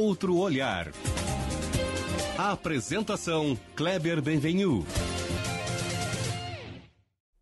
outro olhar. A apresentação Kleber Benvenu.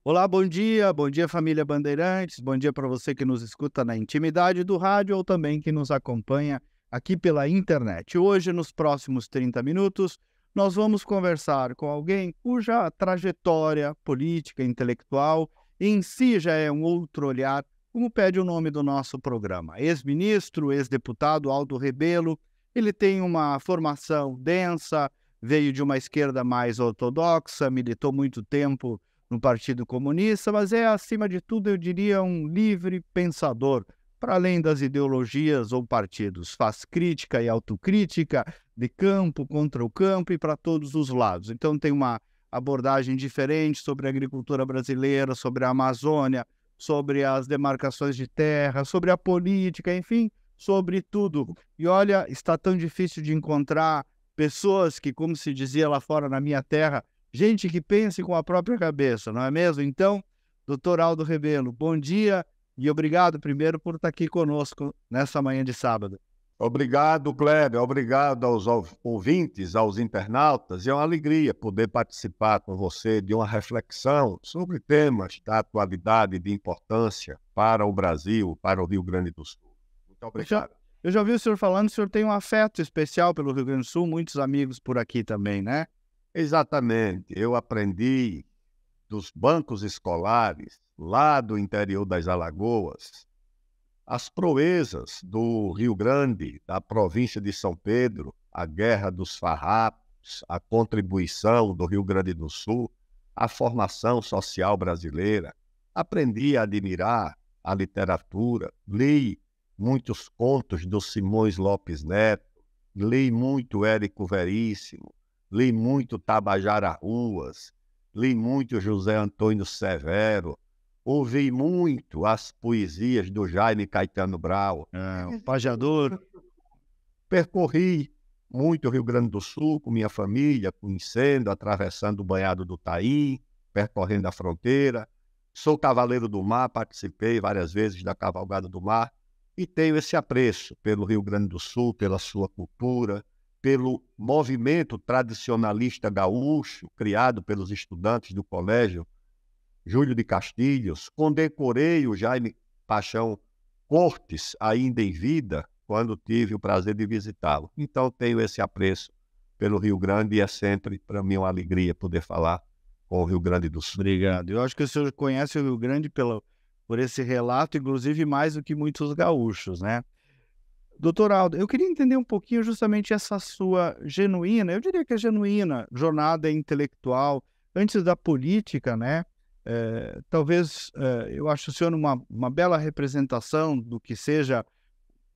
Olá, bom dia, bom dia família Bandeirantes, bom dia para você que nos escuta na intimidade do rádio ou também que nos acompanha aqui pela internet. Hoje, nos próximos 30 minutos, nós vamos conversar com alguém cuja trajetória política, intelectual, em si já é um outro olhar, como pede o nome do nosso programa. Ex-ministro, ex-deputado Aldo Rebelo, ele tem uma formação densa, veio de uma esquerda mais ortodoxa, militou muito tempo no Partido Comunista, mas é, acima de tudo, eu diria, um livre pensador, para além das ideologias ou partidos. Faz crítica e autocrítica de campo contra o campo e para todos os lados. Então, tem uma abordagem diferente sobre a agricultura brasileira, sobre a Amazônia, sobre as demarcações de terra, sobre a política, enfim, sobre tudo. E olha, está tão difícil de encontrar pessoas que, como se dizia lá fora na minha terra, gente que pense com a própria cabeça, não é mesmo? Então, doutor Aldo Rebelo, bom dia e obrigado primeiro por estar aqui conosco nessa manhã de sábado. Obrigado, Kleber. Obrigado aos ouvintes, aos internautas. É uma alegria poder participar com você de uma reflexão sobre temas da atualidade e de importância para o Brasil, para o Rio Grande do Sul. Muito obrigado. Eu já ouvi o senhor falando, o senhor tem um afeto especial pelo Rio Grande do Sul, muitos amigos por aqui também, né? Exatamente. Eu aprendi dos bancos escolares lá do interior das Alagoas as proezas do Rio Grande, da província de São Pedro, a guerra dos farrapos, a contribuição do Rio Grande do Sul, a formação social brasileira. Aprendi a admirar a literatura, li muitos contos do Simões Lopes Neto, li muito Érico Veríssimo, li muito Tabajara Ruas, li muito José Antônio Severo, ouvi muito as poesias do Jaime Caetano Brau. É, pajador. Percorri muito o Rio Grande do Sul com minha família, conhecendo, atravessando o banhado do Taí, percorrendo a fronteira. Sou cavaleiro do mar, participei várias vezes da cavalgada do mar e tenho esse apreço pelo Rio Grande do Sul, pela sua cultura, pelo movimento tradicionalista gaúcho criado pelos estudantes do colégio Júlio de Castilhos. Condecorei o Jaime Paixão Cortes, ainda em vida, quando tive o prazer de visitá-lo. Então, tenho esse apreço pelo Rio Grande e é sempre, para mim, uma alegria poder falar com o Rio Grande do Sul. Obrigado. Eu acho que o senhor conhece o Rio Grande pela por esse relato, inclusive mais do que muitos gaúchos, né? Doutor Aldo, eu queria entender um pouquinho justamente essa sua genuína, eu diria que é genuína, jornada intelectual, antes da política, né? É, talvez é, eu acho o senhor uma, uma bela representação do que seja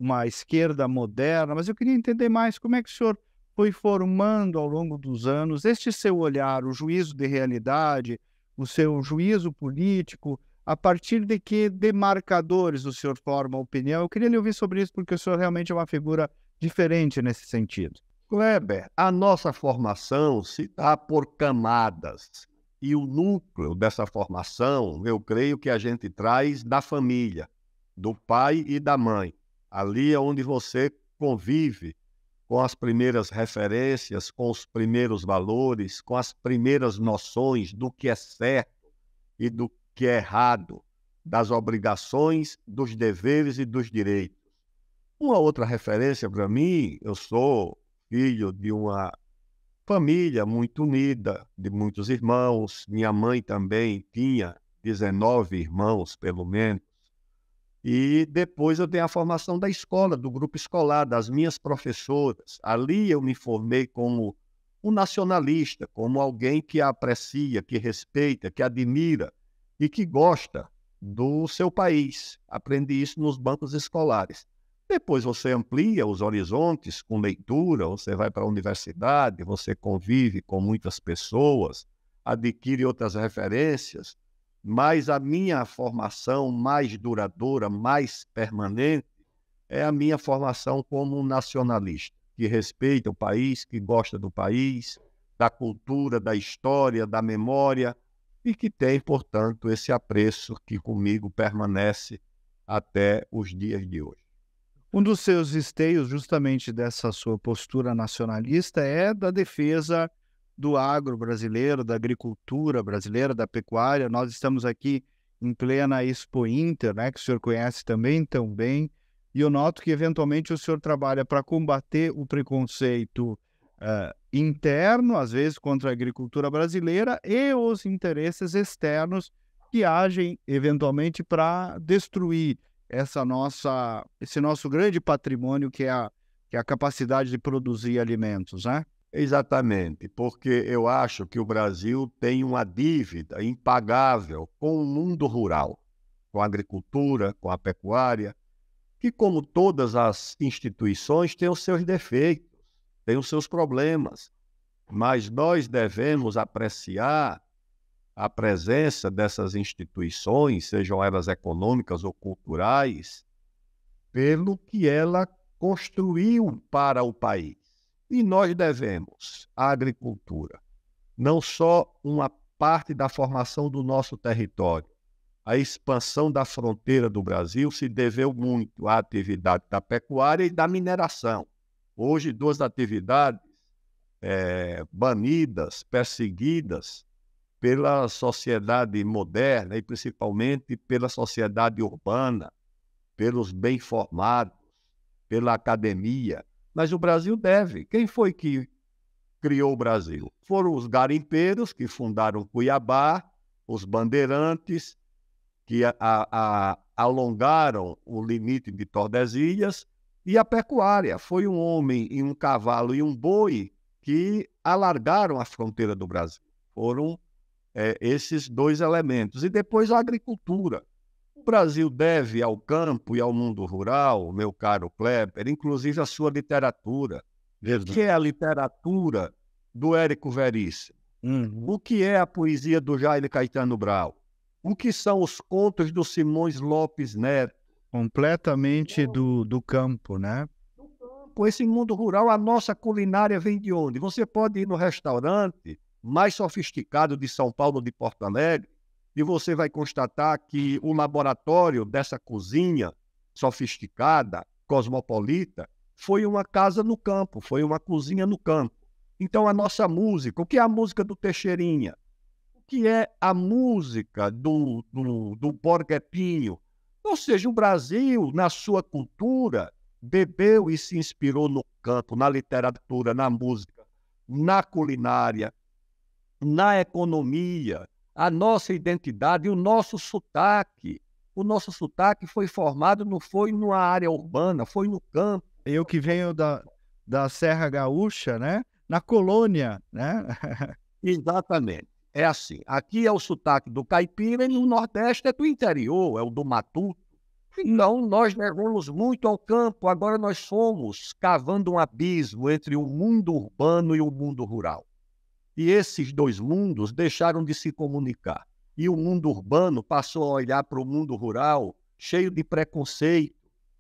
uma esquerda moderna, mas eu queria entender mais como é que o senhor foi formando ao longo dos anos este seu olhar, o juízo de realidade, o seu juízo político, a partir de que demarcadores o senhor forma opinião? Eu queria lhe ouvir sobre isso, porque o senhor realmente é uma figura diferente nesse sentido. Kleber, a nossa formação se dá por camadas. E o núcleo dessa formação, eu creio que a gente traz da família, do pai e da mãe. Ali é onde você convive com as primeiras referências, com os primeiros valores, com as primeiras noções do que é certo e do que é errado, das obrigações, dos deveres e dos direitos. Uma outra referência para mim, eu sou filho de uma família muito unida, de muitos irmãos. Minha mãe também tinha 19 irmãos, pelo menos. E depois eu tenho a formação da escola, do grupo escolar, das minhas professoras. Ali eu me formei como um nacionalista, como alguém que aprecia, que respeita, que admira e que gosta do seu país. Aprende isso nos bancos escolares. Depois você amplia os horizontes com leitura, você vai para a universidade, você convive com muitas pessoas, adquire outras referências, mas a minha formação mais duradoura, mais permanente, é a minha formação como nacionalista, que respeita o país, que gosta do país, da cultura, da história, da memória, e que tem, portanto, esse apreço que comigo permanece até os dias de hoje. Um dos seus esteios, justamente dessa sua postura nacionalista, é da defesa do agro brasileiro, da agricultura brasileira, da pecuária. Nós estamos aqui em plena Expo Inter, né, que o senhor conhece também tão bem, e eu noto que eventualmente o senhor trabalha para combater o preconceito uh, interno, às vezes contra a agricultura brasileira, e os interesses externos que agem eventualmente para destruir essa nossa, esse nosso grande patrimônio que é a, que é a capacidade de produzir alimentos, né? Exatamente, porque eu acho que o Brasil tem uma dívida impagável com o mundo rural, com a agricultura, com a pecuária, que, como todas as instituições, tem os seus defeitos tem os seus problemas, mas nós devemos apreciar a presença dessas instituições, sejam elas econômicas ou culturais, pelo que ela construiu para o país. E nós devemos à agricultura não só uma parte da formação do nosso território, a expansão da fronteira do Brasil se deveu muito à atividade da pecuária e da mineração. Hoje, duas atividades é, banidas, perseguidas pela sociedade moderna e principalmente pela sociedade urbana, pelos bem formados, pela academia. Mas o Brasil deve. Quem foi que criou o Brasil? Foram os garimpeiros que fundaram Cuiabá, os bandeirantes que a, a, alongaram o limite de Tordesilhas e a pecuária. Foi um homem e um cavalo e um boi que alargaram a fronteira do Brasil. Foram é, esses dois elementos. E depois a agricultura. O Brasil deve ao campo e ao mundo rural, meu caro Kleber, inclusive a sua literatura. Verdade. que é a literatura do Érico Veríssimo? Uhum. O que é a poesia do Jaime Caetano Brau? O que são os contos do Simões Lopes Neto? completamente do, do campo, né? Do campo, esse mundo rural, a nossa culinária vem de onde? Você pode ir no restaurante mais sofisticado de São Paulo, de Porto Alegre, e você vai constatar que o laboratório dessa cozinha sofisticada, cosmopolita, foi uma casa no campo, foi uma cozinha no campo. Então, a nossa música, o que é a música do Teixeirinha? O que é a música do, do, do ou seja, o Brasil, na sua cultura, bebeu e se inspirou no campo, na literatura, na música, na culinária, na economia, a nossa identidade e o nosso sotaque. O nosso sotaque foi formado, não foi numa área urbana, foi no campo. Eu que venho da, da Serra Gaúcha, né? Na colônia, né? Exatamente é assim. Aqui é o sotaque do caipira e no Nordeste é do interior, é o do matuto. Hum. Então, nós levamos muito ao campo, agora nós somos cavando um abismo entre o mundo urbano e o mundo rural. E esses dois mundos deixaram de se comunicar. E o mundo urbano passou a olhar para o mundo rural cheio de preconceito,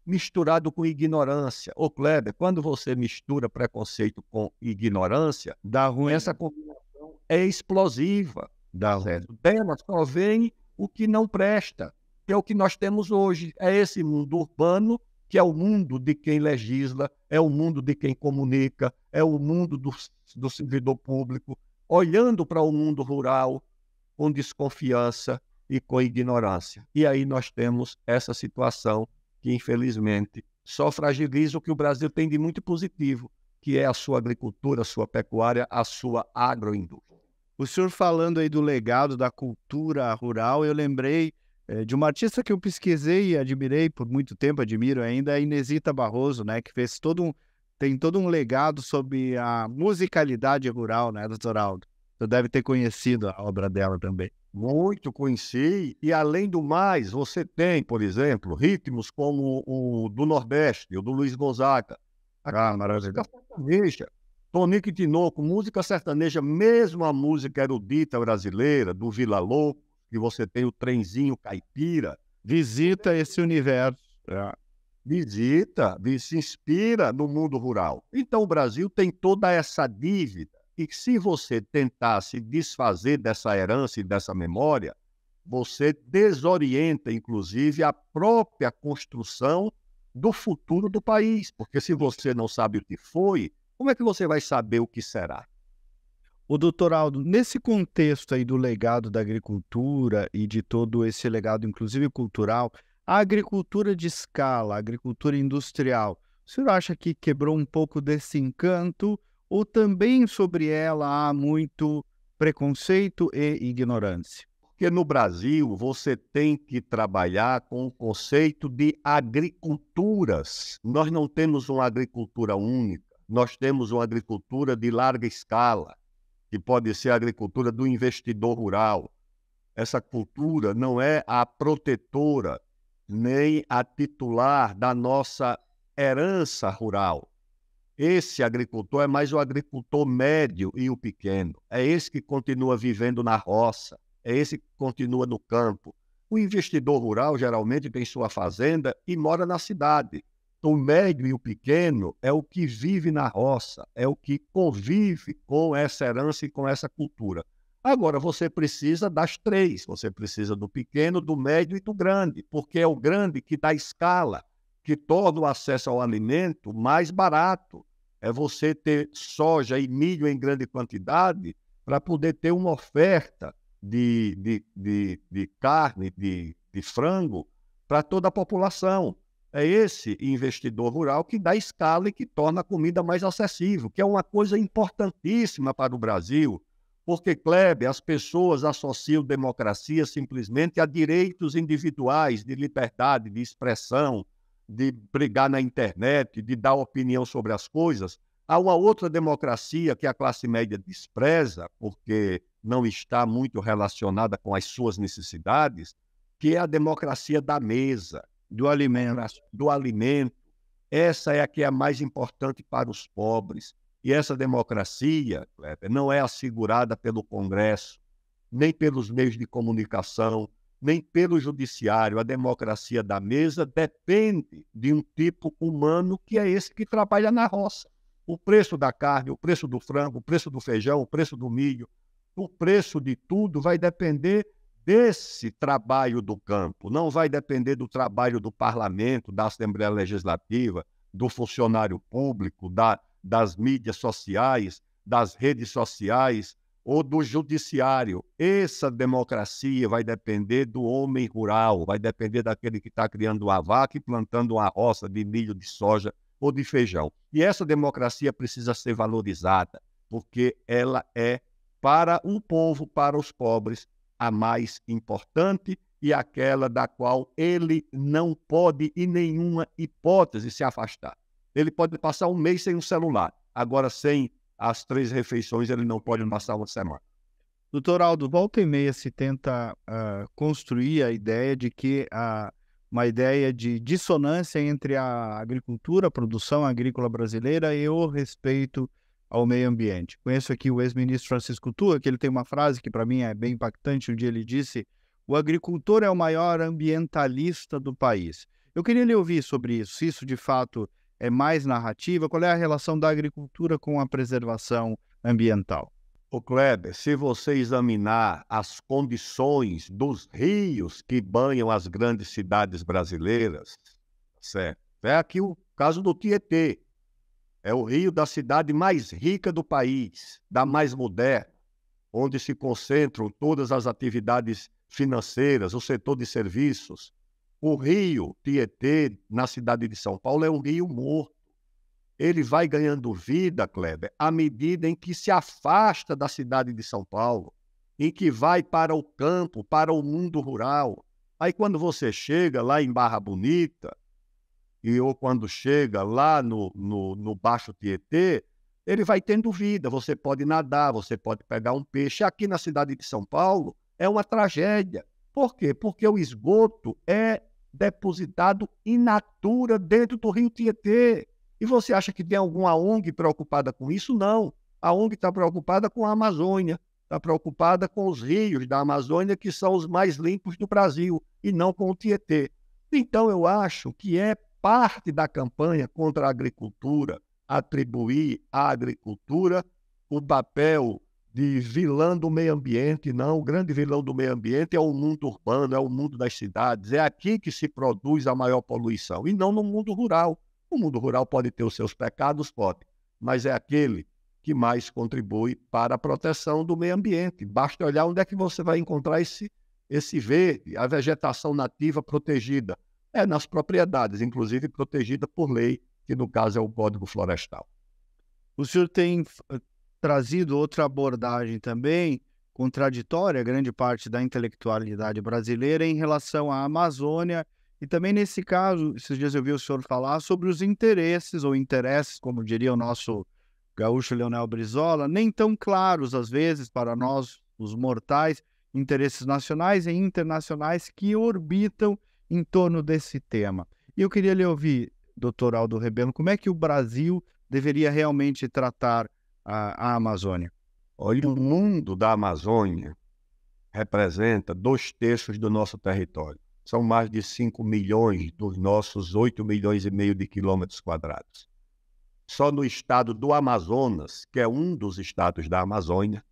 misturado com ignorância. Ô, Kleber, quando você mistura preconceito com ignorância, dá ruim. É. essa combinação é explosiva. Não. Certo? Dela só vem o que não presta, que é o que nós temos hoje. É esse mundo urbano, que é o mundo de quem legisla, é o mundo de quem comunica, é o mundo do, do servidor público, olhando para o mundo rural com desconfiança e com ignorância. E aí nós temos essa situação que, infelizmente, só fragiliza o que o Brasil tem de muito positivo, que é a sua agricultura, a sua pecuária, a sua agroindústria. O senhor falando aí do legado da cultura rural, eu lembrei é, de uma artista que eu pesquisei e admirei por muito tempo, admiro ainda, é a Inesita Barroso, né, que fez todo um, tem todo um legado sobre a musicalidade rural, né, doutor Aldo? Você deve ter conhecido a obra dela também. Muito conheci, e além do mais, você tem, por exemplo, ritmos como o do Nordeste, o do Luiz Gonzaga, ah, maravilha. Sertaneja. Tonico e Tinoco, música sertaneja, mesmo a música erudita brasileira, do Vila Louco, que você tem o trenzinho caipira. Visita esse universo. É. Visita, se inspira no mundo rural. Então o Brasil tem toda essa dívida. E se você tentasse desfazer dessa herança e dessa memória, você desorienta, inclusive, a própria construção do futuro do país, porque se você não sabe o que foi, como é que você vai saber o que será? O doutor Aldo, nesse contexto aí do legado da agricultura e de todo esse legado, inclusive cultural, a agricultura de escala, a agricultura industrial, o senhor acha que quebrou um pouco desse encanto ou também sobre ela há muito preconceito e ignorância? Porque no Brasil você tem que trabalhar com o conceito de agriculturas. Nós não temos uma agricultura única, nós temos uma agricultura de larga escala, que pode ser a agricultura do investidor rural. Essa cultura não é a protetora nem a titular da nossa herança rural. Esse agricultor é mais o agricultor médio e o pequeno. É esse que continua vivendo na roça é esse que continua no campo. O investidor rural geralmente tem sua fazenda e mora na cidade. O médio e o pequeno é o que vive na roça, é o que convive com essa herança e com essa cultura. Agora, você precisa das três: você precisa do pequeno, do médio e do grande, porque é o grande que dá escala, que torna o acesso ao alimento mais barato. É você ter soja e milho em grande quantidade para poder ter uma oferta de, de, de, de carne, de, de frango, para toda a população. É esse investidor rural que dá escala e que torna a comida mais acessível, que é uma coisa importantíssima para o Brasil, porque, Kleber, as pessoas associam democracia simplesmente a direitos individuais de liberdade de expressão, de brigar na internet, de dar opinião sobre as coisas. Há uma outra democracia que a classe média despreza, porque não está muito relacionada com as suas necessidades, que é a democracia da mesa, do alimento. Do alimento. Essa é a que é a mais importante para os pobres. E essa democracia Kleber, não é assegurada pelo Congresso, nem pelos meios de comunicação, nem pelo judiciário. A democracia da mesa depende de um tipo humano que é esse que trabalha na roça. O preço da carne, o preço do frango, o preço do feijão, o preço do milho, o preço de tudo vai depender desse trabalho do campo, não vai depender do trabalho do parlamento, da Assembleia Legislativa, do funcionário público, da, das mídias sociais, das redes sociais ou do judiciário. Essa democracia vai depender do homem rural, vai depender daquele que está criando uma vaca e plantando uma roça de milho, de soja ou de feijão. E essa democracia precisa ser valorizada, porque ela é para o povo, para os pobres, a mais importante e aquela da qual ele não pode, em nenhuma hipótese, se afastar. Ele pode passar um mês sem um celular, agora sem as três refeições, ele não pode passar uma semana. Doutor Aldo, volta e meia se tenta uh, construir a ideia de que a, uma ideia de dissonância entre a agricultura, a produção agrícola brasileira e o respeito ao meio ambiente. Conheço aqui o ex-ministro Francisco Tua, que ele tem uma frase que para mim é bem impactante, Um dia ele disse: "O agricultor é o maior ambientalista do país". Eu queria lhe ouvir sobre isso, se isso de fato é mais narrativa, qual é a relação da agricultura com a preservação ambiental? O Kleber, se você examinar as condições dos rios que banham as grandes cidades brasileiras, tá certo? É aqui o caso do Tietê, é o rio da cidade mais rica do país, da mais moderna, onde se concentram todas as atividades financeiras, o setor de serviços. O rio Tietê, na cidade de São Paulo, é um rio morto. Ele vai ganhando vida, Kleber, à medida em que se afasta da cidade de São Paulo, em que vai para o campo, para o mundo rural. Aí, quando você chega lá em Barra Bonita, e ou quando chega lá no, no, no Baixo Tietê, ele vai tendo vida. Você pode nadar, você pode pegar um peixe. Aqui na cidade de São Paulo é uma tragédia. Por quê? Porque o esgoto é depositado in natura dentro do rio Tietê. E você acha que tem alguma ONG preocupada com isso? Não. A ONG está preocupada com a Amazônia, está preocupada com os rios da Amazônia, que são os mais limpos do Brasil, e não com o Tietê. Então, eu acho que é parte da campanha contra a agricultura, atribuir à agricultura o papel de vilã do meio ambiente, não. O grande vilão do meio ambiente é o mundo urbano, é o mundo das cidades, é aqui que se produz a maior poluição, e não no mundo rural. O mundo rural pode ter os seus pecados, pode, mas é aquele que mais contribui para a proteção do meio ambiente. Basta olhar onde é que você vai encontrar esse, esse verde, a vegetação nativa protegida. É nas propriedades, inclusive protegida por lei, que no caso é o Código Florestal. O senhor tem eh, trazido outra abordagem também contraditória, grande parte da intelectualidade brasileira, em relação à Amazônia. E também, nesse caso, esses dias eu vi o senhor falar sobre os interesses, ou interesses, como diria o nosso gaúcho Leonel Brizola, nem tão claros, às vezes, para nós, os mortais, interesses nacionais e internacionais que orbitam em torno desse tema. E eu queria lhe ouvir, doutor Aldo Rebelo, como é que o Brasil deveria realmente tratar a, a Amazônia? Olha, o mundo da Amazônia representa dois terços do nosso território. São mais de 5 milhões dos nossos 8 milhões e meio de quilômetros quadrados. Só no estado do Amazonas, que é um dos estados da Amazônia,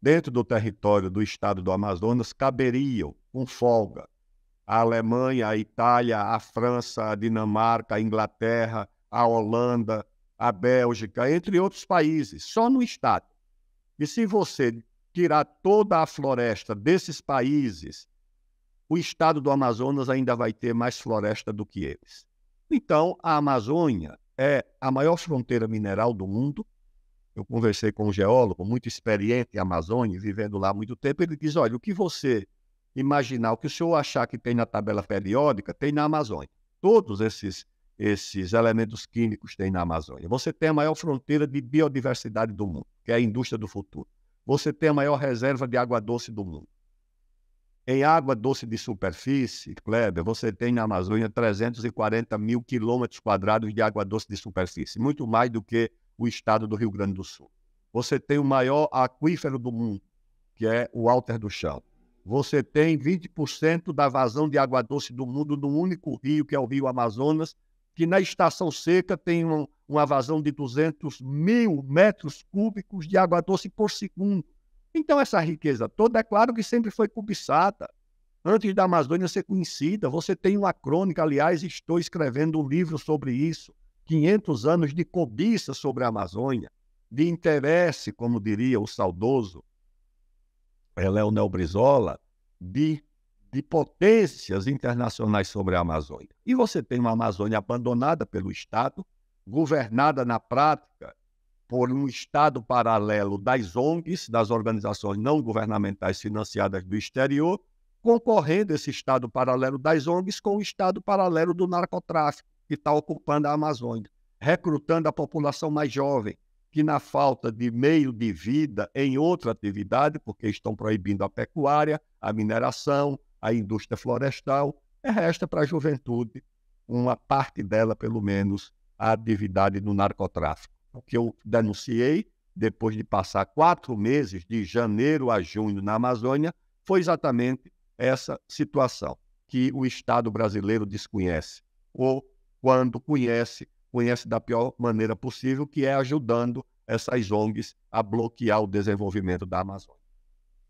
dentro do território do estado do Amazonas caberiam, com folga, a Alemanha, a Itália, a França, a Dinamarca, a Inglaterra, a Holanda, a Bélgica, entre outros países, só no estado. E se você tirar toda a floresta desses países, o estado do Amazonas ainda vai ter mais floresta do que eles. Então, a Amazônia é a maior fronteira mineral do mundo, eu conversei com um geólogo muito experiente em Amazônia, vivendo lá há muito tempo, ele diz, olha, o que você imaginar, o que o senhor achar que tem na tabela periódica, tem na Amazônia. Todos esses, esses elementos químicos tem na Amazônia. Você tem a maior fronteira de biodiversidade do mundo, que é a indústria do futuro. Você tem a maior reserva de água doce do mundo. Em água doce de superfície, Kleber, você tem na Amazônia 340 mil quilômetros quadrados de água doce de superfície, muito mais do que o estado do Rio Grande do Sul. Você tem o maior aquífero do mundo, que é o Alter do Chão. Você tem 20% da vazão de água doce do mundo no único rio, que é o Rio Amazonas, que na estação seca tem um, uma vazão de 200 mil metros cúbicos de água doce por segundo. Então, essa riqueza toda, é claro que sempre foi cobiçada. Antes da Amazônia ser conhecida, você tem uma crônica, aliás, estou escrevendo um livro sobre isso, 500 anos de cobiça sobre a Amazônia, de interesse, como diria o saudoso Eleonel eh, Brizola, de, de potências internacionais sobre a Amazônia. E você tem uma Amazônia abandonada pelo Estado, governada na prática por um Estado paralelo das ONGs, das organizações não governamentais financiadas do exterior, concorrendo esse Estado paralelo das ONGs com o Estado paralelo do narcotráfico que está ocupando a Amazônia, recrutando a população mais jovem, que na falta de meio de vida em outra atividade, porque estão proibindo a pecuária, a mineração, a indústria florestal, é resta para a juventude, uma parte dela, pelo menos, a atividade do narcotráfico. O que eu denunciei, depois de passar quatro meses, de janeiro a junho, na Amazônia, foi exatamente essa situação que o Estado brasileiro desconhece, ou quando conhece, conhece da pior maneira possível, que é ajudando essas ONGs a bloquear o desenvolvimento da Amazônia.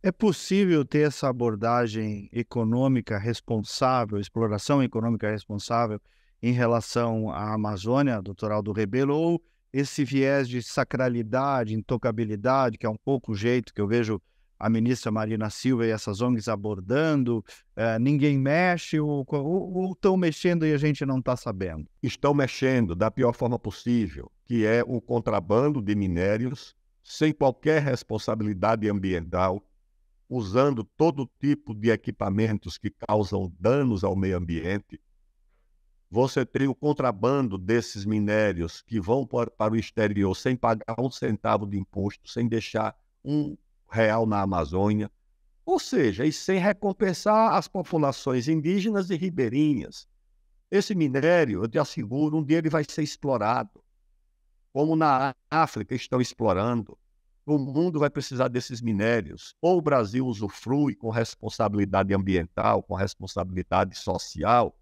É possível ter essa abordagem econômica responsável, exploração econômica responsável em relação à Amazônia, doutor Aldo Rebelo, ou esse viés de sacralidade, intocabilidade, que é um pouco o jeito que eu vejo a ministra Marina Silva e essas ONGs abordando, é, ninguém mexe ou estão mexendo e a gente não está sabendo? Estão mexendo da pior forma possível, que é o contrabando de minérios sem qualquer responsabilidade ambiental, usando todo tipo de equipamentos que causam danos ao meio ambiente. Você tem o contrabando desses minérios que vão para o exterior sem pagar um centavo de imposto, sem deixar um real na Amazônia, ou seja, e sem recompensar as populações indígenas e ribeirinhas. Esse minério, eu te asseguro, um dia ele vai ser explorado, como na África estão explorando. O mundo vai precisar desses minérios. Ou o Brasil usufrui com responsabilidade ambiental, com responsabilidade social,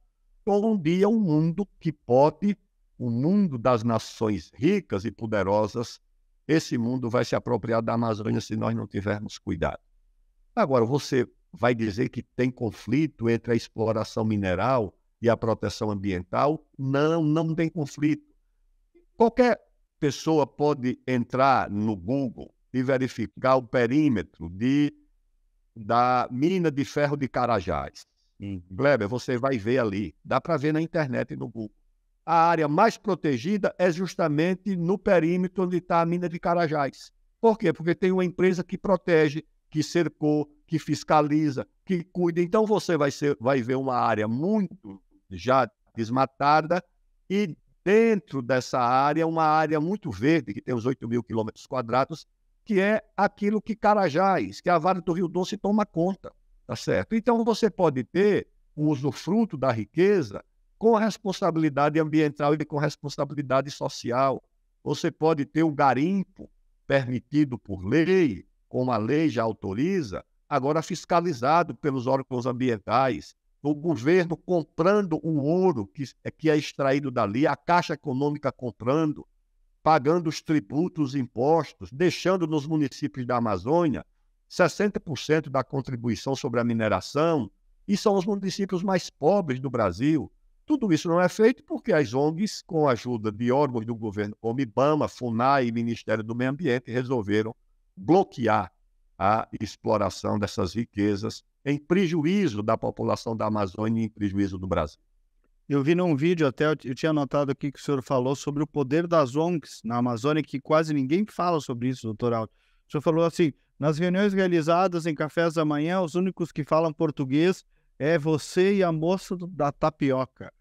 ou um dia um mundo que pode, o um mundo das nações ricas e poderosas, esse mundo vai se apropriar da Amazônia se nós não tivermos cuidado. Agora, você vai dizer que tem conflito entre a exploração mineral e a proteção ambiental? Não, não tem conflito. Qualquer pessoa pode entrar no Google e verificar o perímetro de, da mina de ferro de Carajás. Uhum. você vai ver ali. Dá para ver na internet e no Google a área mais protegida é justamente no perímetro onde está a mina de Carajás. Por quê? Porque tem uma empresa que protege, que cercou, que fiscaliza, que cuida. Então você vai, ser, vai ver uma área muito já desmatada e dentro dessa área, uma área muito verde, que tem uns 8 mil quilômetros quadrados, que é aquilo que Carajás, que é a Vale do Rio Doce toma conta, tá certo? Então você pode ter o usufruto da riqueza com responsabilidade ambiental e com responsabilidade social. Você pode ter o garimpo permitido por lei, como a lei já autoriza, agora fiscalizado pelos órgãos ambientais, o governo comprando o ouro que, é, que é extraído dali, a Caixa Econômica comprando, pagando os tributos, os impostos, deixando nos municípios da Amazônia 60% da contribuição sobre a mineração, e são os municípios mais pobres do Brasil. Tudo isso não é feito porque as ONGs, com a ajuda de órgãos do governo como IBAMA, FUNAI e Ministério do Meio Ambiente, resolveram bloquear a exploração dessas riquezas em prejuízo da população da Amazônia e em prejuízo do Brasil. Eu vi num vídeo até, eu tinha anotado aqui que o senhor falou sobre o poder das ONGs na Amazônia, que quase ninguém fala sobre isso, doutor Aldo. O senhor falou assim, nas reuniões realizadas em cafés da manhã, os únicos que falam português é você e a moça da tapioca.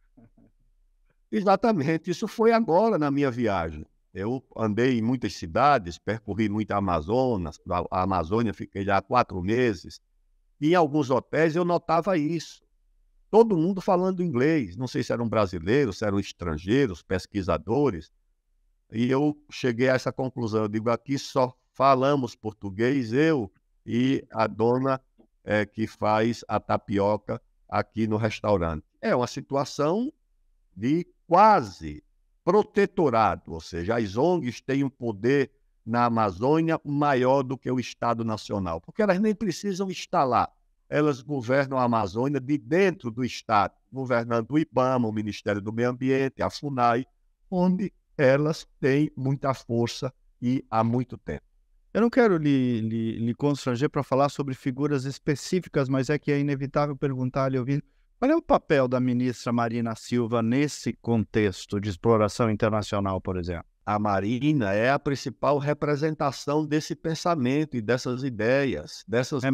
Exatamente, isso foi agora na minha viagem. Eu andei em muitas cidades, percorri muito a Amazônia, a Amazônia fiquei lá quatro meses. E em alguns hotéis eu notava isso. Todo mundo falando inglês, não sei se eram brasileiros, se eram estrangeiros, pesquisadores. E eu cheguei a essa conclusão. Eu digo, aqui só falamos português, eu e a dona é, que faz a tapioca aqui no restaurante. É uma situação de quase protetorado, ou seja, as ONGs têm um poder na Amazônia maior do que o Estado Nacional, porque elas nem precisam estar lá. Elas governam a Amazônia de dentro do Estado, governando o IBAMA, o Ministério do Meio Ambiente, a FUNAI, onde elas têm muita força e há muito tempo. Eu não quero lhe, lhe, lhe constranger para falar sobre figuras específicas, mas é que é inevitável perguntar-lhe, ouvindo qual é o papel da ministra Marina Silva nesse contexto de exploração internacional, por exemplo? A Marina é a principal representação desse pensamento e dessas ideias, dessas é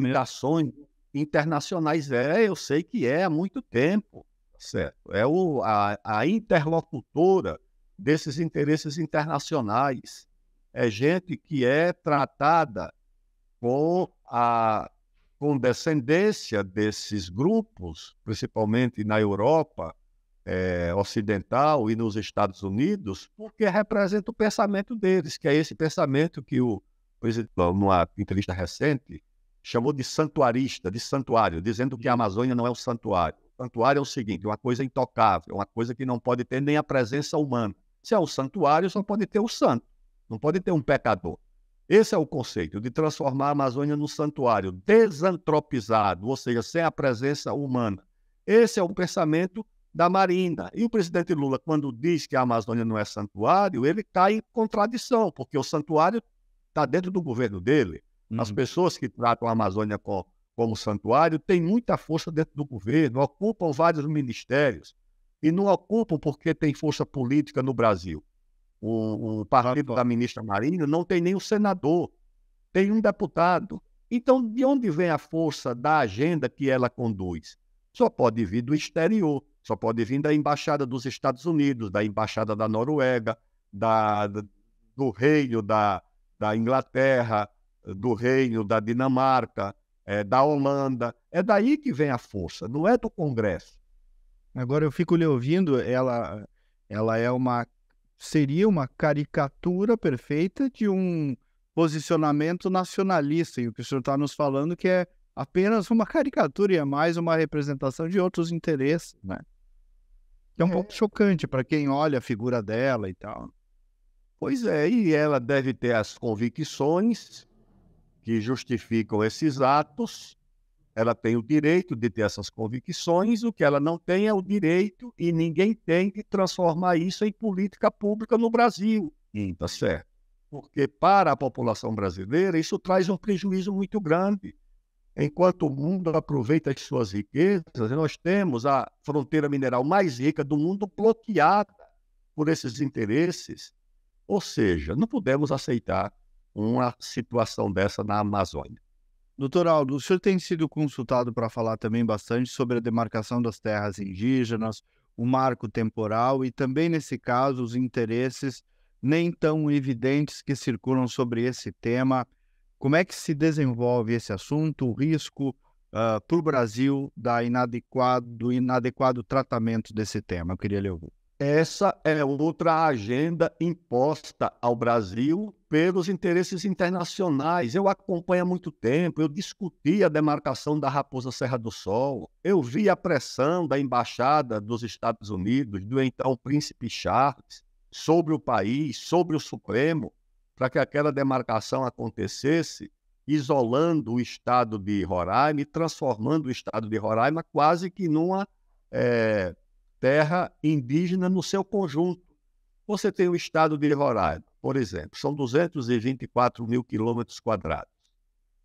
internacionais. É, eu sei que é há muito tempo, certo? É o, a, a interlocutora desses interesses internacionais. É gente que é tratada com a com descendência desses grupos, principalmente na Europa é, Ocidental e nos Estados Unidos, porque representa o pensamento deles, que é esse pensamento que o presidente, numa entrevista recente, chamou de santuarista, de santuário, dizendo que a Amazônia não é um santuário. O santuário é o seguinte, uma coisa intocável, uma coisa que não pode ter nem a presença humana. Se é um santuário, só pode ter o santo, não pode ter um pecador. Esse é o conceito de transformar a Amazônia num santuário desantropizado, ou seja, sem a presença humana. Esse é o pensamento da Marina. E o presidente Lula, quando diz que a Amazônia não é santuário, ele está em contradição, porque o santuário está dentro do governo dele. Uhum. As pessoas que tratam a Amazônia com, como santuário têm muita força dentro do governo, ocupam vários ministérios e não ocupam porque tem força política no Brasil o, o parlamento da ministra Marinho, não tem nem o senador, tem um deputado. Então, de onde vem a força da agenda que ela conduz? Só pode vir do exterior, só pode vir da embaixada dos Estados Unidos, da embaixada da Noruega, da, do reino da, da Inglaterra, do reino da Dinamarca, é, da Holanda. É daí que vem a força, não é do Congresso. Agora eu fico lhe ouvindo, ela, ela é uma seria uma caricatura perfeita de um posicionamento nacionalista. E o que o senhor está nos falando que é apenas uma caricatura e é mais uma representação de outros interesses, né? é um é. pouco chocante para quem olha a figura dela e tal. Pois é, e ela deve ter as convicções que justificam esses atos ela tem o direito de ter essas convicções, o que ela não tem é o direito, e ninguém tem de transformar isso em política pública no Brasil. Sim, hum, tá certo. Porque para a população brasileira isso traz um prejuízo muito grande. Enquanto o mundo aproveita as suas riquezas, nós temos a fronteira mineral mais rica do mundo bloqueada por esses interesses. Ou seja, não podemos aceitar uma situação dessa na Amazônia. Doutor Aldo, o senhor tem sido consultado para falar também bastante sobre a demarcação das terras indígenas, o marco temporal e também, nesse caso, os interesses nem tão evidentes que circulam sobre esse tema. Como é que se desenvolve esse assunto, o risco uh, ah, para o Brasil da inadequado, do inadequado tratamento desse tema? Eu queria ler. o. Essa é outra agenda imposta ao Brasil pelos interesses internacionais. Eu acompanho há muito tempo, eu discuti a demarcação da Raposa Serra do Sol, eu vi a pressão da embaixada dos Estados Unidos, do então príncipe Charles, sobre o país, sobre o Supremo, para que aquela demarcação acontecesse, isolando o estado de Roraima e transformando o estado de Roraima quase que numa. É, terra indígena no seu conjunto. Você tem o estado de Roraima, por exemplo, são 224 mil quilômetros quadrados.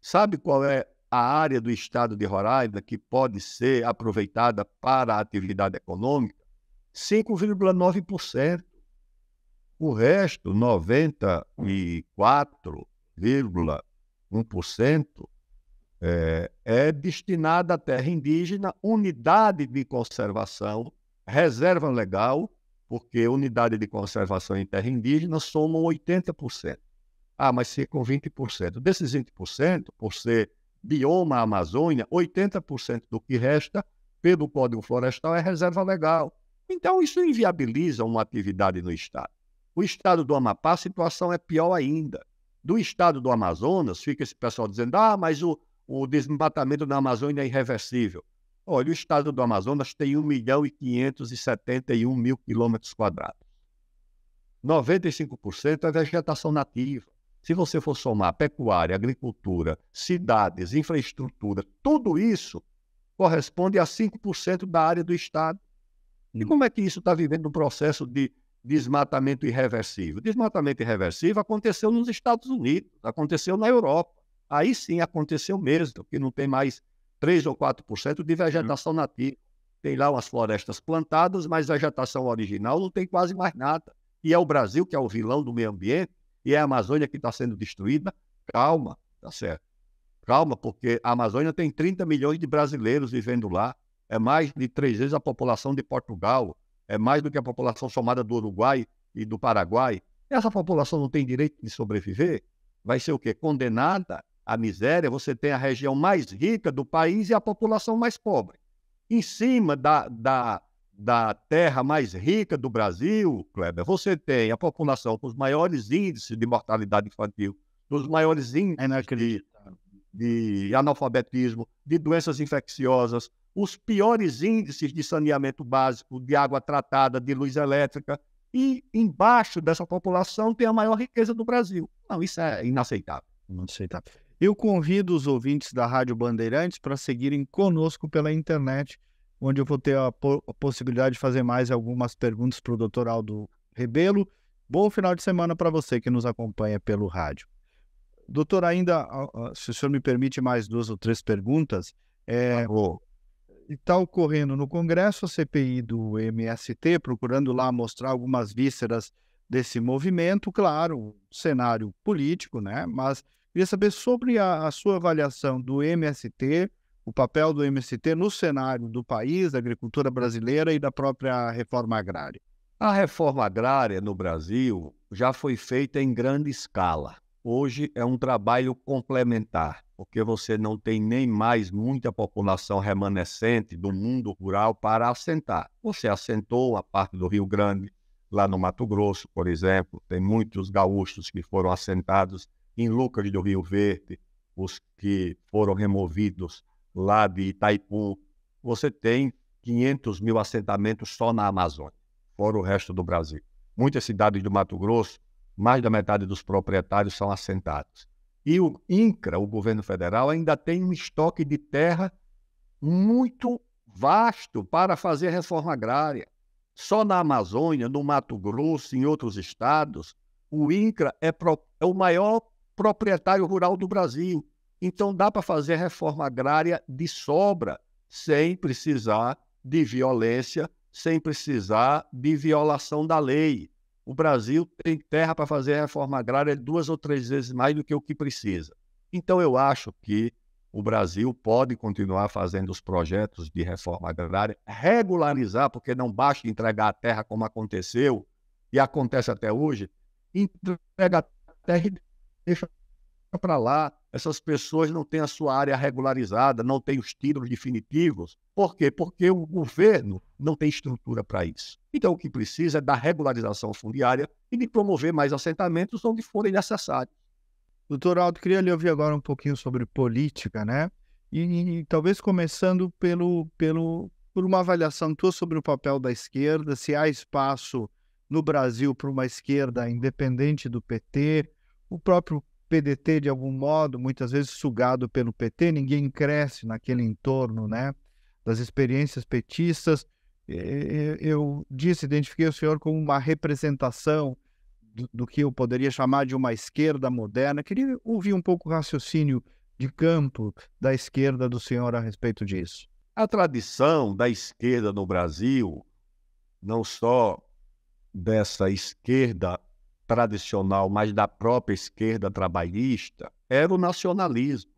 Sabe qual é a área do estado de Roraima que pode ser aproveitada para a atividade econômica? 5,9%. O resto, 94,1%, é, eh, é destinada à terra indígena, unidade de conservação reserva legal, porque unidade de conservação em terra indígena somam 80%. Ah, mas ficam é 20%. Desses 20%, por ser bioma Amazônia, 80% do que resta, pelo Código Florestal, é reserva legal. Então, isso inviabiliza uma atividade no Estado. O Estado do Amapá, a situação é pior ainda. Do Estado do Amazonas, fica esse pessoal dizendo: ah, mas o, o desmatamento na Amazônia é irreversível. Olha, o estado do Amazonas tem 1 milhão e 571 mil quilômetros quadrados. 95% é vegetação nativa. Se você for somar pecuária, agricultura, cidades, infraestrutura, tudo isso corresponde a 5% da área do estado. E hum. como é que isso está vivendo um processo de desmatamento irreversível? Desmatamento irreversível aconteceu nos Estados Unidos, aconteceu na Europa. Aí sim aconteceu mesmo, que não tem mais 3 ou 4% de vegetação uhum. nativa. Tem lá umas florestas plantadas, mas vegetação original não tem quase mais nada. E é o Brasil que é o vilão do meio ambiente, e é a Amazônia que está sendo destruída. Calma, tá certo. Calma, porque a Amazônia tem 30 milhões de brasileiros vivendo lá. É mais de três vezes a população de Portugal. É mais do que a população somada do Uruguai e do Paraguai. Essa população não tem direito de sobreviver? Vai ser o quê? Condenada a miséria, você tem a região mais rica do país e a população mais pobre. Em cima da, da, da terra mais rica do Brasil, Kleber, você tem a população com os maiores índices de mortalidade infantil, os maiores é índices de, de analfabetismo, de doenças infecciosas, os piores índices de saneamento básico, de água tratada, de luz elétrica, e embaixo dessa população tem a maior riqueza do Brasil. Não, isso é inaceitável. Inaceitável. Eu convido os ouvintes da Rádio Bandeirantes para seguirem conosco pela internet, onde eu vou ter a, po a possibilidade de fazer mais algumas perguntas para o doutor Aldo Rebelo. Bom final de semana para você que nos acompanha pelo rádio. Doutor, ainda, se o senhor me permite mais duas ou três perguntas. É, está ocorrendo no Congresso a CPI do MST, procurando lá mostrar algumas vísceras desse movimento, claro, cenário político, né? mas Queria saber sobre a, a sua avaliação do MST, o papel do MST no cenário do país, da agricultura brasileira e da própria reforma agrária. A reforma agrária no Brasil já foi feita em grande escala. Hoje é um trabalho complementar, porque você não tem nem mais muita população remanescente do mundo rural para assentar. Você assentou a parte do Rio Grande, lá no Mato Grosso, por exemplo, tem muitos gaúchos que foram assentados em Lucas do Rio Verde, os que foram removidos lá de Itaipu, você tem 500 mil assentamentos só na Amazônia, fora o resto do Brasil. Muitas cidades do Mato Grosso, mais da metade dos proprietários são assentados. E o INCRA, o governo federal, ainda tem um estoque de terra muito vasto para fazer reforma agrária. Só na Amazônia, no Mato Grosso, em outros estados, o INCRA é, pro... é o maior proprietário rural do Brasil. Então dá para fazer reforma agrária de sobra, sem precisar de violência, sem precisar de violação da lei. O Brasil tem terra para fazer reforma agrária duas ou três vezes mais do que o que precisa. Então eu acho que o Brasil pode continuar fazendo os projetos de reforma agrária, regularizar, porque não basta entregar a terra como aconteceu e acontece até hoje, entrega a terra e deixa para lá. Essas pessoas não têm a sua área regularizada, não têm os títulos definitivos. Por quê? Porque o governo não tem estrutura para isso. Então, o que precisa é da regularização fundiária e de promover mais assentamentos onde forem necessários. Doutor Aldo, queria lhe ouvir agora um pouquinho sobre política, né? E, e, e, talvez começando pelo, pelo, por uma avaliação tua sobre o papel da esquerda, se há espaço no Brasil para uma esquerda independente do PT, o próprio PDT, de algum modo, muitas vezes sugado pelo PT, ninguém cresce naquele entorno né, das experiências petistas. Eu disse, identifiquei o senhor como uma representação do, do que eu poderia chamar de uma esquerda moderna. Queria ouvir um pouco o raciocínio de campo da esquerda do senhor a respeito disso. A tradição da esquerda no Brasil, não só dessa esquerda tradicional, mas da própria esquerda trabalhista, era o nacionalismo,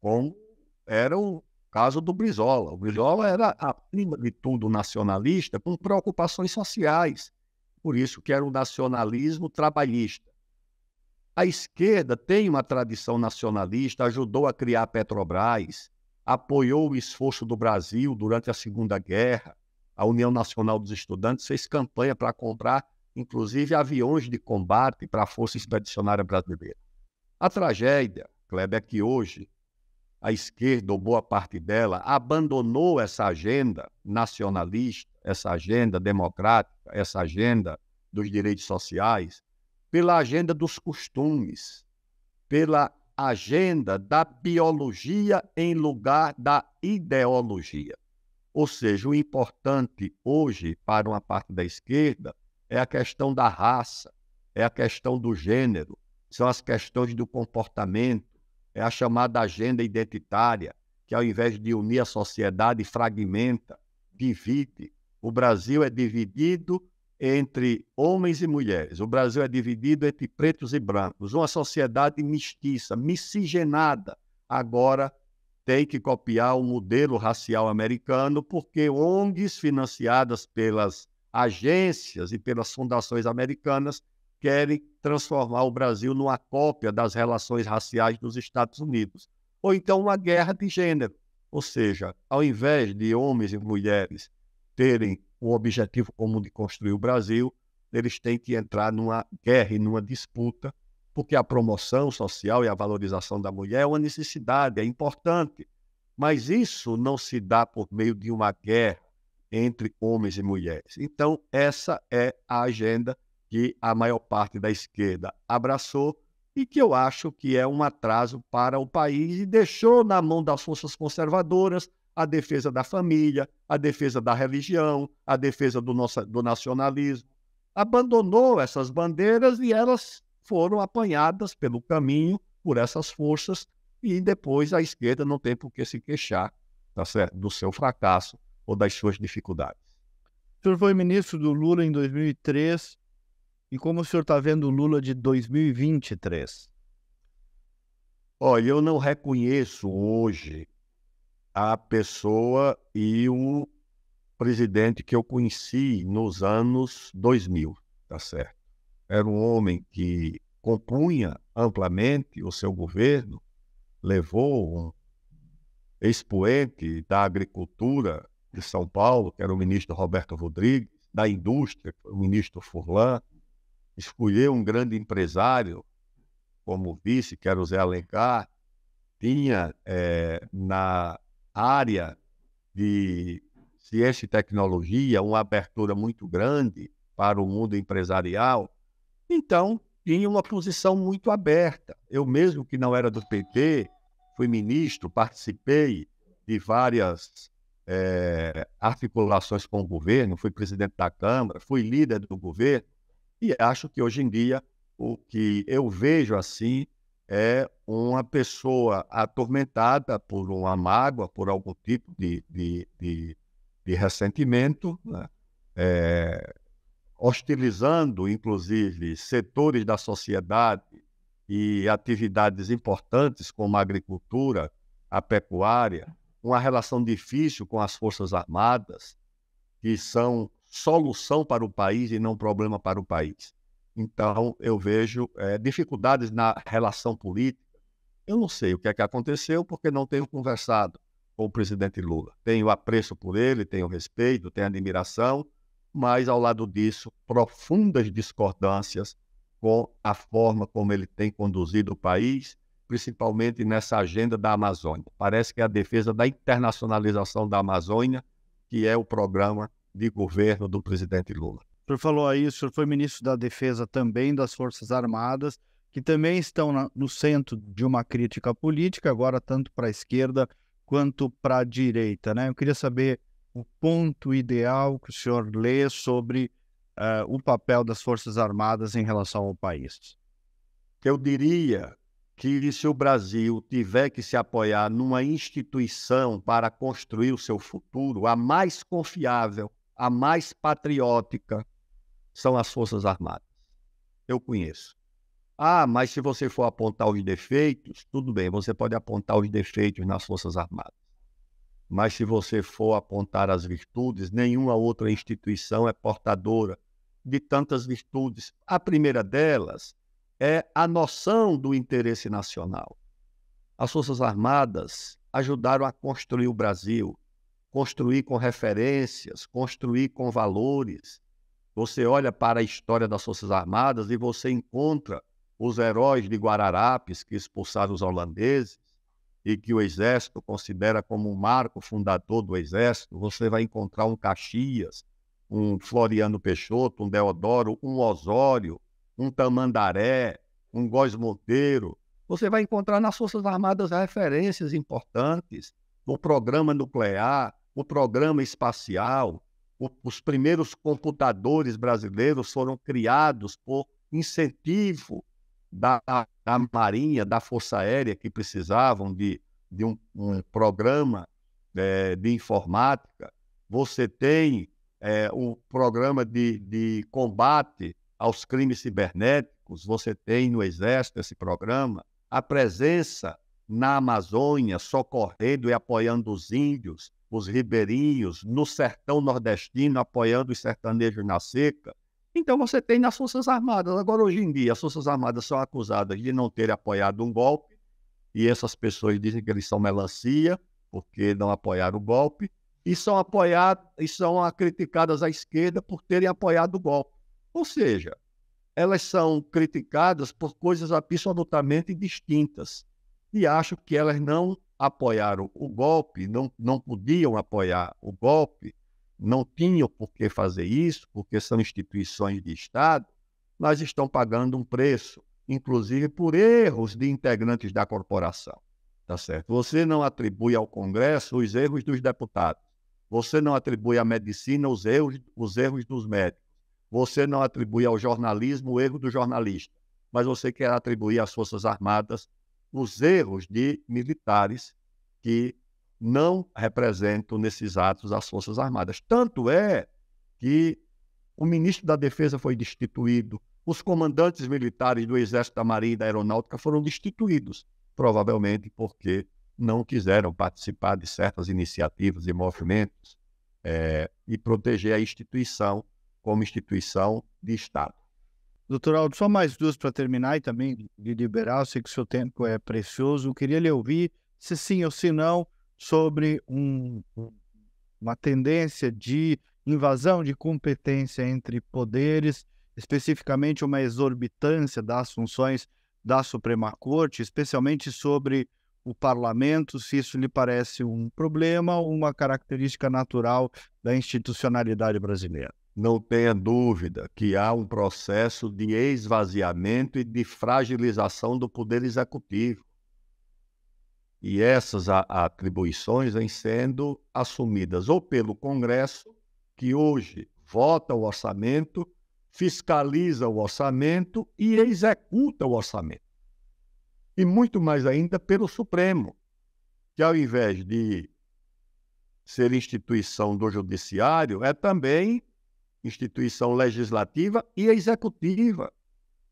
como era o caso do Brizola. O Brizola era, acima de tudo, nacionalista, com preocupações sociais, por isso que era o nacionalismo trabalhista. A esquerda tem uma tradição nacionalista, ajudou a criar a Petrobras, apoiou o esforço do Brasil durante a Segunda Guerra, a União Nacional dos Estudantes fez campanha para comprar inclusive aviões de combate para a Força Expedicionária Brasileira. A tragédia, Kleber, é que hoje a esquerda, ou boa parte dela, abandonou essa agenda nacionalista, essa agenda democrática, essa agenda dos direitos sociais, pela agenda dos costumes, pela agenda da biologia em lugar da ideologia. Ou seja, o importante hoje para uma parte da esquerda é a questão da raça, é a questão do gênero, são as questões do comportamento, é a chamada agenda identitária, que ao invés de unir a sociedade, fragmenta, divide. O Brasil é dividido entre homens e mulheres, o Brasil é dividido entre pretos e brancos. Uma sociedade mestiça, miscigenada, agora tem que copiar o modelo racial americano, porque ONGs financiadas pelas agências e pelas fundações americanas querem transformar o Brasil numa cópia das relações raciais dos Estados Unidos. Ou então uma guerra de gênero. Ou seja, ao invés de homens e mulheres terem o objetivo comum de construir o Brasil, eles têm que entrar numa guerra e numa disputa, porque a promoção social e a valorização da mulher é uma necessidade, é importante. Mas isso não se dá por meio de uma guerra, entre homens e mulheres. Então, essa é a agenda que a maior parte da esquerda abraçou e que eu acho que é um atraso para o país e deixou na mão das forças conservadoras a defesa da família, a defesa da religião, a defesa do, nosso, do nacionalismo. Abandonou essas bandeiras e elas foram apanhadas pelo caminho por essas forças e depois a esquerda não tem por que se queixar tá certo? do seu fracasso ou das suas dificuldades? O senhor foi ministro do Lula em 2003 e como o senhor está vendo o Lula de 2023? Olha, eu não reconheço hoje a pessoa e o presidente que eu conheci nos anos 2000, tá certo? Era um homem que compunha amplamente o seu governo, levou um expoente da agricultura de São Paulo, que era o ministro Roberto Rodrigues, da indústria, o ministro Furlan, escolheu um grande empresário como vice, que era o Zé Alencar, tinha é, na área de ciência e tecnologia uma abertura muito grande para o mundo empresarial, então tinha uma posição muito aberta. Eu mesmo que não era do PT, fui ministro, participei de várias é, articulações com o governo, fui presidente da Câmara, fui líder do governo, e acho que hoje em dia o que eu vejo assim é uma pessoa atormentada por uma mágoa, por algum tipo de, de, de, de ressentimento, né? é, hostilizando, inclusive, setores da sociedade e atividades importantes como a agricultura, a pecuária, uma relação difícil com as Forças Armadas, que são solução para o país e não problema para o país. Então, eu vejo é, dificuldades na relação política. Eu não sei o que é que aconteceu, porque não tenho conversado com o presidente Lula. Tenho apreço por ele, tenho respeito, tenho admiração, mas, ao lado disso, profundas discordâncias com a forma como ele tem conduzido o país principalmente nessa agenda da Amazônia. Parece que é a defesa da internacionalização da Amazônia, que é o programa de governo do presidente Lula. O senhor falou aí, o senhor foi ministro da Defesa também das Forças Armadas, que também estão na, no centro de uma crítica política, agora tanto para a esquerda quanto para a direita. Né? Eu queria saber o ponto ideal que o senhor lê sobre uh, o papel das Forças Armadas em relação ao país. Eu diria que se o Brasil tiver que se apoiar numa instituição para construir o seu futuro, a mais confiável, a mais patriótica, são as Forças Armadas. Eu conheço. Ah, mas se você for apontar os defeitos, tudo bem, você pode apontar os defeitos nas Forças Armadas. Mas se você for apontar as virtudes, nenhuma outra instituição é portadora de tantas virtudes. A primeira delas é a noção do interesse nacional. As Forças Armadas ajudaram a construir o Brasil, construir com referências, construir com valores. Você olha para a história das Forças Armadas e você encontra os heróis de Guararapes que expulsaram os holandeses e que o Exército considera como um marco fundador do Exército. Você vai encontrar um Caxias, um Floriano Peixoto, um Deodoro, um Osório, um tamandaré, um Góes Monteiro, você vai encontrar nas Forças Armadas referências importantes o programa nuclear, o programa espacial. O, os primeiros computadores brasileiros foram criados por incentivo da, da Marinha, da Força Aérea, que precisavam de, de um, um programa é, de informática. Você tem é, o programa de, de combate aos crimes cibernéticos, você tem no Exército esse programa, a presença na Amazônia, socorrendo e apoiando os índios, os ribeirinhos, no sertão nordestino, apoiando os sertanejos na seca. Então você tem nas Forças Armadas. Agora, hoje em dia, as Forças Armadas são acusadas de não ter apoiado um golpe, e essas pessoas dizem que eles são melancia, porque não apoiaram o golpe, e são, apoiadas, e são criticadas à esquerda por terem apoiado o golpe. Ou seja, elas são criticadas por coisas absolutamente distintas e acho que elas não apoiaram o golpe, não, não podiam apoiar o golpe, não tinham por que fazer isso, porque são instituições de Estado, mas estão pagando um preço, inclusive por erros de integrantes da corporação. Tá certo? Você não atribui ao Congresso os erros dos deputados. Você não atribui à medicina os erros, os erros dos médicos. Você não atribui ao jornalismo o erro do jornalista, mas você quer atribuir às Forças Armadas os erros de militares que não representam nesses atos as Forças Armadas. Tanto é que o ministro da Defesa foi destituído, os comandantes militares do Exército, da Marinha e da Aeronáutica foram destituídos, provavelmente porque não quiseram participar de certas iniciativas e movimentos é, e proteger a instituição como instituição de Estado. Doutor Aldo, só mais duas para terminar e também de liberar, sei que o seu tempo é precioso. Eu queria lhe ouvir, se sim ou se não, sobre um, uma tendência de invasão de competência entre poderes, especificamente uma exorbitância das funções da Suprema Corte, especialmente sobre o parlamento, se isso lhe parece um problema ou uma característica natural da institucionalidade brasileira não tenha dúvida que há um processo de esvaziamento e de fragilização do poder executivo. E essas atribuições vêm sendo assumidas ou pelo Congresso, que hoje vota o orçamento, fiscaliza o orçamento e executa o orçamento. E muito mais ainda pelo Supremo, que ao invés de ser instituição do Judiciário, é também instituição legislativa e executiva.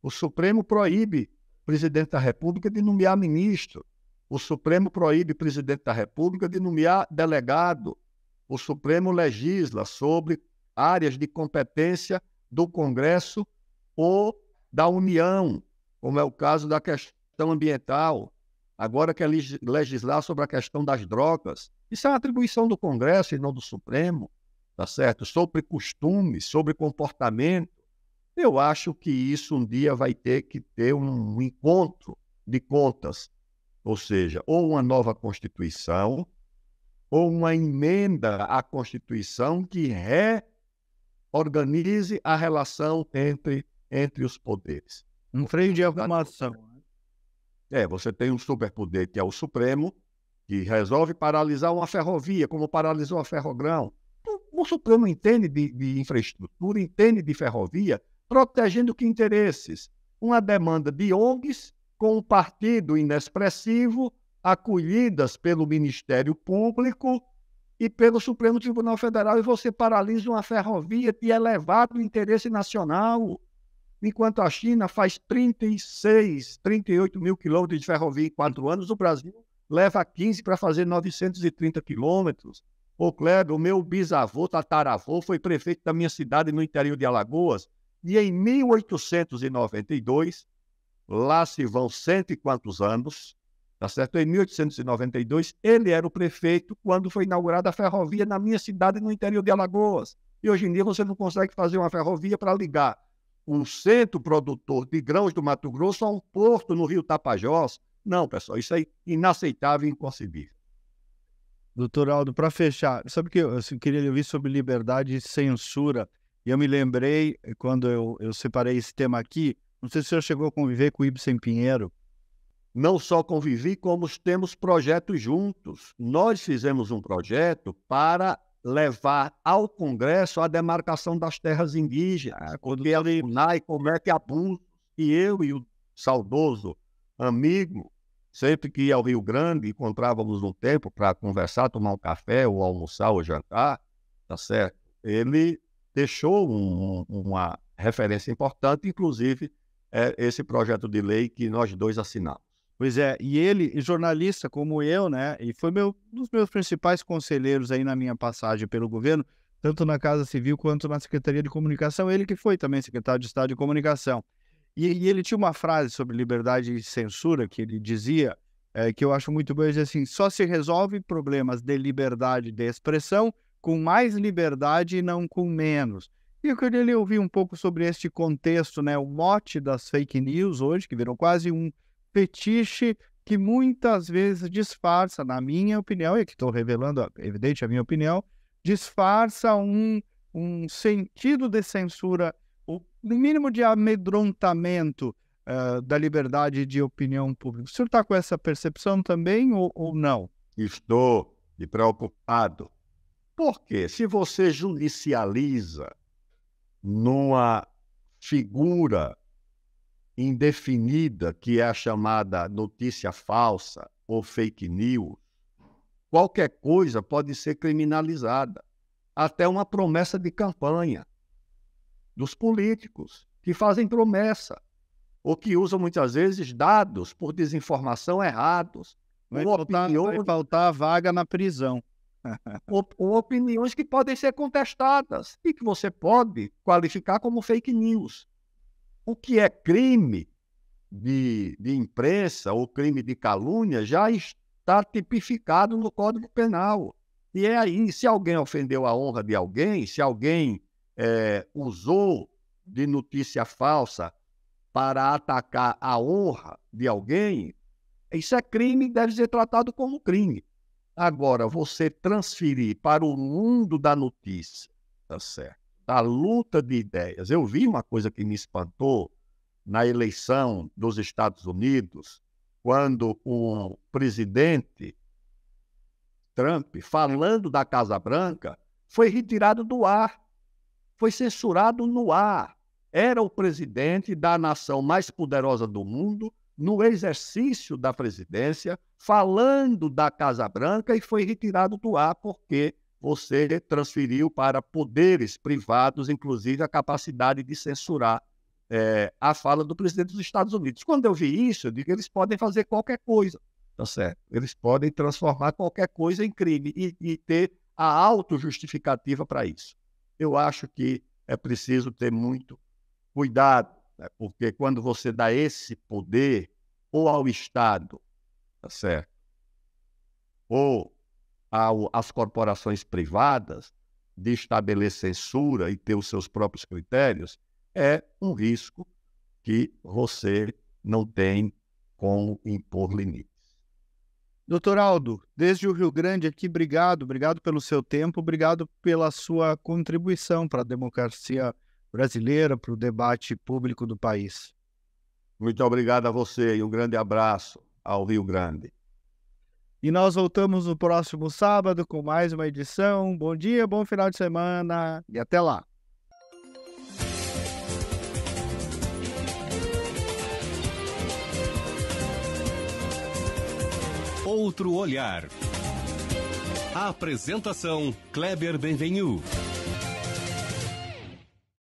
O Supremo proíbe o presidente da República de nomear ministro. O Supremo proíbe o presidente da República de nomear delegado. O Supremo legisla sobre áreas de competência do Congresso ou da União, como é o caso da questão ambiental. Agora quer legislar sobre a questão das drogas. Isso é uma atribuição do Congresso e não do Supremo tá certo? Sobre costumes, sobre comportamento, eu acho que isso um dia vai ter que ter um encontro de contas, ou seja, ou uma nova Constituição, ou uma emenda à Constituição que reorganize a relação entre, entre os poderes. Um freio de arrumação. É, você tem um superpoder que é o Supremo, que resolve paralisar uma ferrovia, como paralisou a Ferrogrão. O Supremo entende de, de infraestrutura, entende de ferrovia, protegendo que interesses? Uma demanda de ONGs com um partido inexpressivo, acolhidas pelo Ministério Público e pelo Supremo Tribunal Federal e você paralisa uma ferrovia de elevado interesse nacional, enquanto a China faz 36, 38 mil quilômetros de ferrovia em quatro anos, o Brasil leva 15 para fazer 930 quilômetros. Ô Kleber, o meu bisavô, tataravô, foi prefeito da minha cidade no interior de Alagoas, e em 1892, lá se vão cento e quantos anos, tá certo? Em 1892, ele era o prefeito quando foi inaugurada a ferrovia na minha cidade, no interior de Alagoas. E hoje em dia você não consegue fazer uma ferrovia para ligar um centro produtor de grãos do Mato Grosso a um porto no Rio Tapajós. Não, pessoal, isso é inaceitável e inconcebível. Doutor Aldo, para fechar, sabe que eu, assim, eu queria ouvir sobre liberdade e censura. E eu me lembrei, eh, quando eu, eu separei esse tema aqui, não sei se o senhor chegou a conviver com o Ibsen Pinheiro. Não só convivi, como temos projetos juntos. Nós fizemos um projeto para levar ao Congresso a demarcação das terras indígenas, ah, quando ele... É e como é que abuso. E eu e o saudoso amigo Sempre que ia ao Rio Grande, encontrávamos um tempo para conversar, tomar um café, ou almoçar, ou jantar, tá certo? Ele deixou um, uma referência importante, inclusive é esse projeto de lei que nós dois assinamos. Pois é, e ele, jornalista como eu, né, e foi meu, um dos meus principais conselheiros aí na minha passagem pelo governo, tanto na Casa Civil quanto na Secretaria de Comunicação, ele que foi também secretário de Estado de Comunicação. E, e, ele tinha uma frase sobre liberdade e censura que ele dizia, é, que eu acho muito boa, ele dizia assim, só se resolve problemas de liberdade de expressão com mais liberdade e não com menos. E eu queria lhe ouvir um pouco sobre este contexto, né, o mote das fake news hoje, que virou quase um fetiche que muitas vezes disfarça, na minha opinião, e aqui estou revelando, evidente, a minha opinião, disfarça um, um sentido de censura o mínimo de amedrontamento uh, da liberdade de opinião pública. O senhor está com essa percepção também ou, ou não? Estou e preocupado. Porque se você judicializa numa figura indefinida, que é a chamada notícia falsa ou fake news, qualquer coisa pode ser criminalizada, até uma promessa de campanha dos políticos que fazem promessa ou que usam muitas vezes dados por desinformação errados. Vai, faltar, opiniões... vai faltar a vaga na prisão. opiniões que podem ser contestadas e que você pode qualificar como fake news. O que é crime de, de imprensa ou crime de calúnia já está tipificado no Código Penal. E é aí, se alguém ofendeu a honra de alguém, se alguém é, usou de notícia falsa para atacar a honra de alguém, isso é crime e deve ser tratado como crime. Agora, você transferir para o mundo da notícia, tá certo? Da luta de ideias. Eu vi uma coisa que me espantou na eleição dos Estados Unidos, quando o presidente Trump, falando da Casa Branca, foi retirado do ar foi censurado no ar. Era o presidente da nação mais poderosa do mundo, no exercício da presidência, falando da Casa Branca e foi retirado do ar porque você transferiu para poderes privados, inclusive a capacidade de censurar é, a fala do presidente dos Estados Unidos. Quando eu vi isso, eu digo eles podem fazer qualquer coisa, tá certo? Eles podem transformar qualquer coisa em crime e, e ter a auto-justificativa para isso eu acho que é preciso ter muito cuidado, né? porque quando você dá esse poder ou ao Estado, tá certo? Ou ao, às corporações privadas de estabelecer censura e ter os seus próprios critérios, é um risco que você não tem como impor limite. Doutor Aldo, desde o Rio Grande aqui, obrigado, obrigado pelo seu tempo, obrigado pela sua contribuição para a democracia brasileira, para o debate público do país. Muito obrigado a você e um grande abraço ao Rio Grande. E nós voltamos no próximo sábado com mais uma edição. Bom dia, bom final de semana e até lá. Outro olhar. A apresentação Kleber Benvenu.